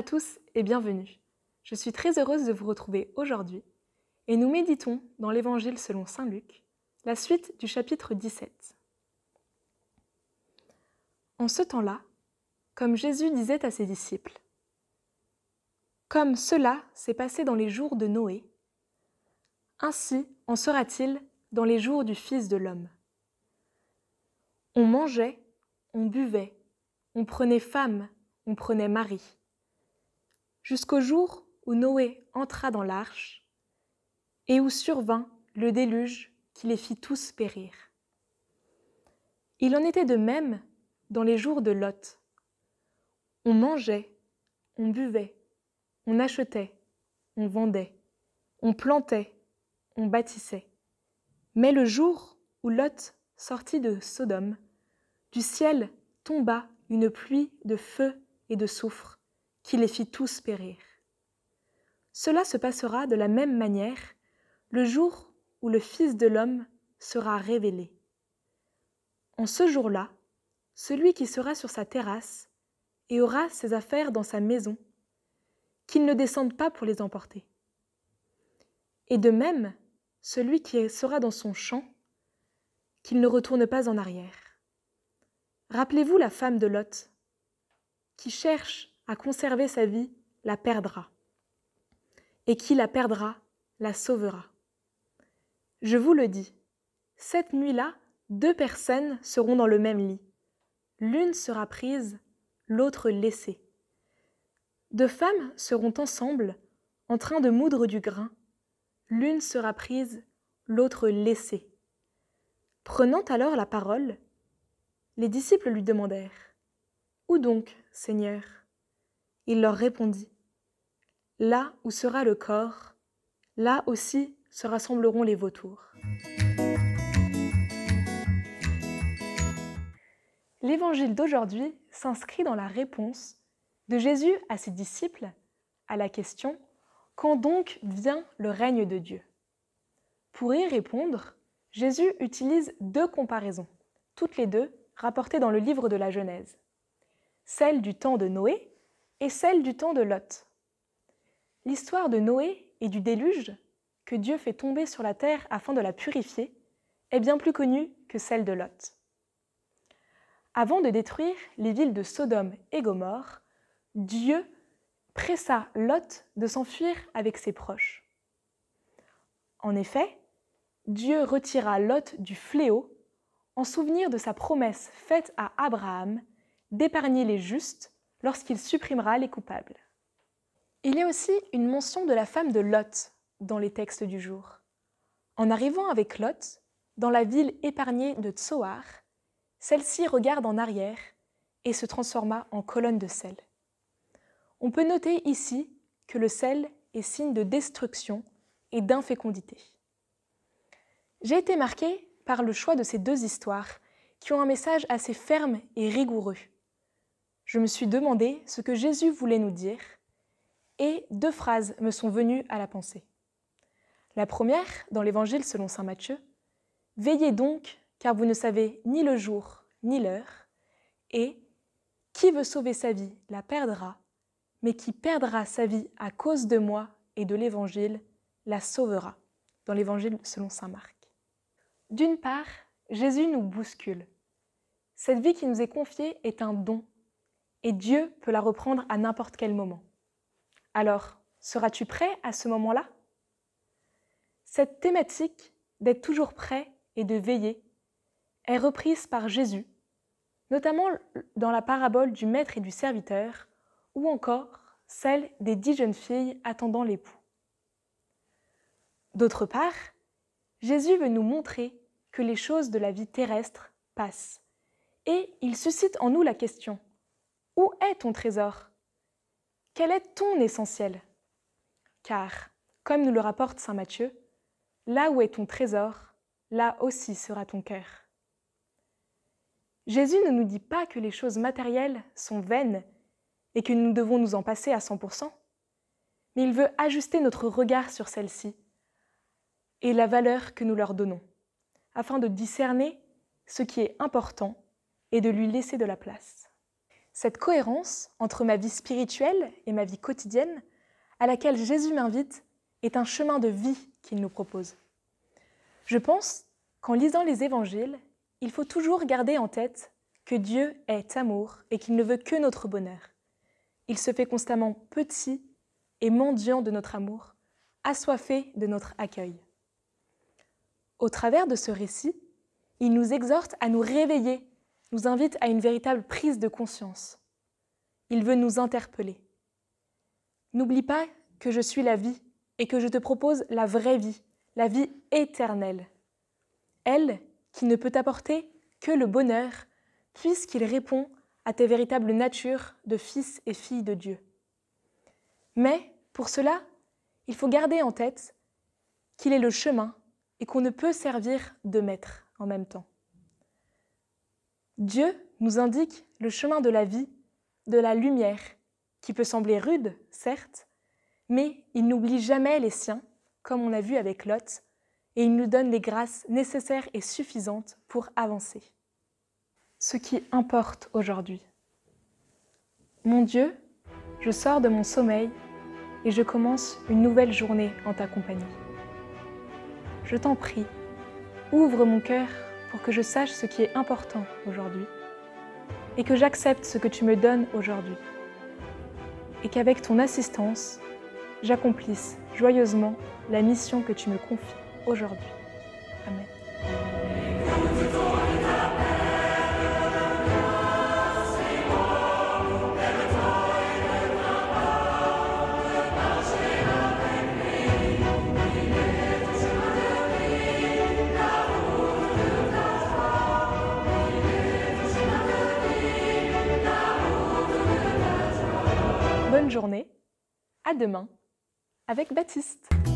à tous et bienvenue. Je suis très heureuse de vous retrouver aujourd'hui et nous méditons dans l'Évangile selon Saint Luc, la suite du chapitre 17. En ce temps-là, comme Jésus disait à ses disciples, Comme cela s'est passé dans les jours de Noé, ainsi en sera-t-il dans les jours du Fils de l'homme. On mangeait, on buvait, on prenait femme, on prenait mari jusqu'au jour où Noé entra dans l'arche et où survint le déluge qui les fit tous périr. Il en était de même dans les jours de Lot. On mangeait, on buvait, on achetait, on vendait, on plantait, on bâtissait. Mais le jour où Lot sortit de Sodome, du ciel tomba une pluie de feu et de soufre, qui les fit tous périr. Cela se passera de la même manière le jour où le Fils de l'homme sera révélé. En ce jour-là, celui qui sera sur sa terrasse et aura ses affaires dans sa maison, qu'il ne descende pas pour les emporter. Et de même, celui qui sera dans son champ, qu'il ne retourne pas en arrière. Rappelez-vous la femme de Lot, qui cherche à conserver sa vie la perdra. Et qui la perdra la sauvera. Je vous le dis, cette nuit-là, deux personnes seront dans le même lit. L'une sera prise, l'autre laissée. Deux femmes seront ensemble, en train de moudre du grain. L'une sera prise, l'autre laissée. Prenant alors la parole, les disciples lui demandèrent Où donc, Seigneur il leur répondit Là où sera le corps, là aussi se rassembleront les vautours. L'évangile d'aujourd'hui s'inscrit dans la réponse de Jésus à ses disciples à la question Quand donc vient le règne de Dieu Pour y répondre, Jésus utilise deux comparaisons, toutes les deux rapportées dans le livre de la Genèse. Celle du temps de Noé, et celle du temps de Lot. L'histoire de Noé et du déluge, que Dieu fait tomber sur la terre afin de la purifier, est bien plus connue que celle de Lot. Avant de détruire les villes de Sodome et Gomorre, Dieu pressa Lot de s'enfuir avec ses proches. En effet, Dieu retira Lot du fléau en souvenir de sa promesse faite à Abraham d'épargner les justes lorsqu'il supprimera les coupables. Il y a aussi une mention de la femme de Lot dans les textes du jour. En arrivant avec Lot, dans la ville épargnée de Tsoar, celle-ci regarde en arrière et se transforma en colonne de sel. On peut noter ici que le sel est signe de destruction et d'infécondité. J'ai été marquée par le choix de ces deux histoires qui ont un message assez ferme et rigoureux je me suis demandé ce que Jésus voulait nous dire et deux phrases me sont venues à la pensée. La première, dans l'Évangile selon Saint Matthieu, Veillez donc, car vous ne savez ni le jour ni l'heure, et Qui veut sauver sa vie la perdra, mais qui perdra sa vie à cause de moi et de l'Évangile la sauvera, dans l'Évangile selon Saint Marc. D'une part, Jésus nous bouscule. Cette vie qui nous est confiée est un don et Dieu peut la reprendre à n'importe quel moment. Alors, seras-tu prêt à ce moment-là Cette thématique d'être toujours prêt et de veiller est reprise par Jésus, notamment dans la parabole du maître et du serviteur, ou encore celle des dix jeunes filles attendant l'époux. D'autre part, Jésus veut nous montrer que les choses de la vie terrestre passent, et il suscite en nous la question où est ton trésor Quel est ton essentiel Car, comme nous le rapporte Saint Matthieu, là où est ton trésor, là aussi sera ton cœur. Jésus ne nous dit pas que les choses matérielles sont vaines et que nous devons nous en passer à 100%, mais il veut ajuster notre regard sur celles-ci et la valeur que nous leur donnons, afin de discerner ce qui est important et de lui laisser de la place. Cette cohérence entre ma vie spirituelle et ma vie quotidienne, à laquelle Jésus m'invite, est un chemin de vie qu'il nous propose. Je pense qu'en lisant les évangiles, il faut toujours garder en tête que Dieu est amour et qu'il ne veut que notre bonheur. Il se fait constamment petit et mendiant de notre amour, assoiffé de notre accueil. Au travers de ce récit, il nous exhorte à nous réveiller nous invite à une véritable prise de conscience. Il veut nous interpeller. N'oublie pas que je suis la vie et que je te propose la vraie vie, la vie éternelle. Elle qui ne peut apporter que le bonheur, puisqu'il répond à tes véritables natures de fils et filles de Dieu. Mais, pour cela, il faut garder en tête qu'il est le chemin et qu'on ne peut servir de maître en même temps. Dieu nous indique le chemin de la vie, de la lumière, qui peut sembler rude, certes, mais il n'oublie jamais les siens, comme on l'a vu avec Lot, et il nous donne les grâces nécessaires et suffisantes pour avancer. Ce qui importe aujourd'hui. Mon Dieu, je sors de mon sommeil et je commence une nouvelle journée en ta compagnie. Je t'en prie, ouvre mon cœur pour que je sache ce qui est important aujourd'hui et que j'accepte ce que tu me donnes aujourd'hui et qu'avec ton assistance, j'accomplisse joyeusement la mission que tu me confies aujourd'hui. Amen. Bonne journée, à demain, avec Baptiste.